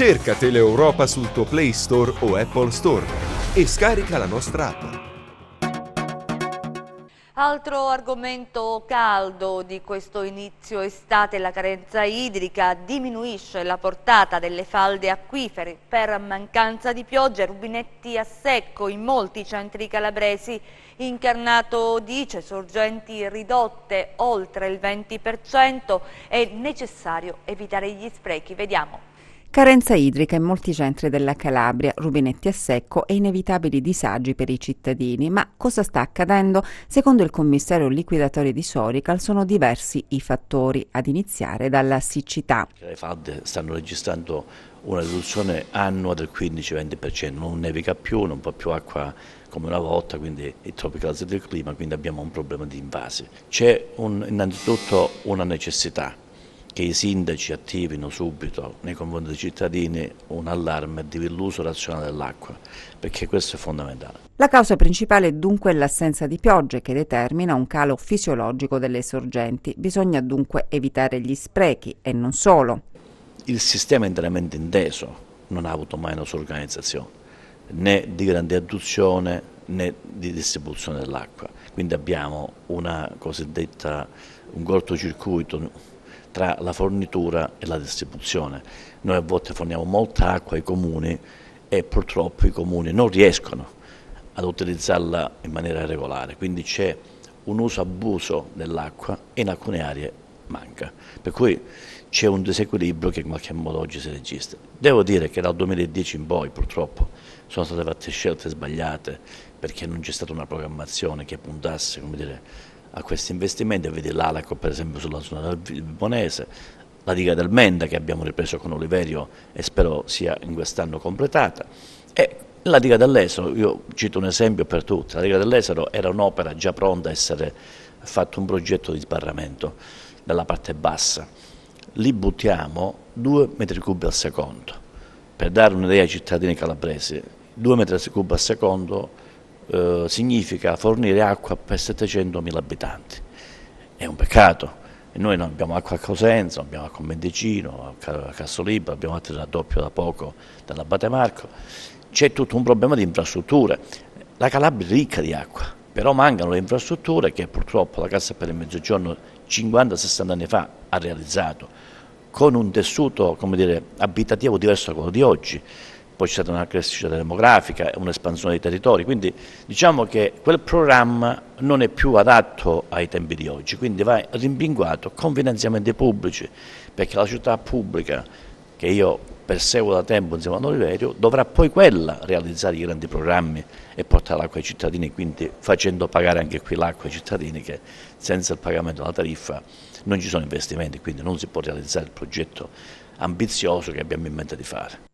Cerca Teleeuropa sul tuo Play Store o Apple Store e scarica la nostra app. Altro argomento caldo di questo inizio estate, la carenza idrica diminuisce la portata delle falde acquifere per mancanza di piogge, rubinetti a secco in molti centri calabresi. Incarnato dice sorgenti ridotte oltre il 20% è necessario evitare gli sprechi. Vediamo. Carenza idrica in molti centri della Calabria, rubinetti a secco e inevitabili disagi per i cittadini. Ma cosa sta accadendo? Secondo il commissario liquidatore di Sorical sono diversi i fattori, ad iniziare dalla siccità. Le falde stanno registrando una riduzione annua del 15-20%, non nevica più, non può più acqua come una volta, quindi è tropicalizzato il clima, quindi abbiamo un problema di invasi. C'è un, innanzitutto una necessità che i sindaci attivino subito nei confronti dei cittadini un allarme di l'uso razionale dell'acqua, perché questo è fondamentale. La causa principale è dunque l'assenza di piogge che determina un calo fisiologico delle sorgenti. Bisogna dunque evitare gli sprechi e non solo. Il sistema interamente inteso non ha avuto mai una sua organizzazione, né di grande adduzione né di distribuzione dell'acqua. Quindi abbiamo un cortocircuito tra la fornitura e la distribuzione. Noi a volte forniamo molta acqua ai comuni e purtroppo i comuni non riescono ad utilizzarla in maniera regolare, quindi c'è un uso abuso dell'acqua e in alcune aree manca. Per cui c'è un disequilibrio che in qualche modo oggi si registra. Devo dire che dal 2010 in poi purtroppo sono state fatte scelte sbagliate perché non c'è stata una programmazione che puntasse, come dire, a questi investimenti, vedi l'Alaco per esempio sulla zona del Bonese, la diga del Menda che abbiamo ripreso con Oliverio e spero sia in quest'anno completata e la diga dell'Esero, io cito un esempio per tutti, la diga dell'Esero era un'opera già pronta a essere fatto un progetto di sbarramento dalla parte bassa, lì buttiamo 2 metri cubi al secondo, per dare un'idea ai cittadini calabresi, 2 metri cubi al secondo eh, significa fornire acqua per 700.000 abitanti. È un peccato. E noi non abbiamo acqua a Cosenza, non abbiamo acqua a Mendicino, a Cassolibro, abbiamo altri raddoppio da poco dell'Abate Marco. C'è tutto un problema di infrastrutture. La Calabria è ricca di acqua, però mancano le infrastrutture che purtroppo la Cassa per il Mezzogiorno 50-60 anni fa ha realizzato con un tessuto dire, abitativo diverso da quello di oggi poi c'è stata una crescita demografica, un'espansione dei territori, quindi diciamo che quel programma non è più adatto ai tempi di oggi, quindi va rimpinguato con finanziamenti pubblici, perché la città pubblica, che io perseguo da tempo insieme a Oliverio dovrà poi quella realizzare i grandi programmi e portare l'acqua ai cittadini, quindi facendo pagare anche qui l'acqua ai cittadini che senza il pagamento della tariffa non ci sono investimenti, quindi non si può realizzare il progetto ambizioso che abbiamo in mente di fare.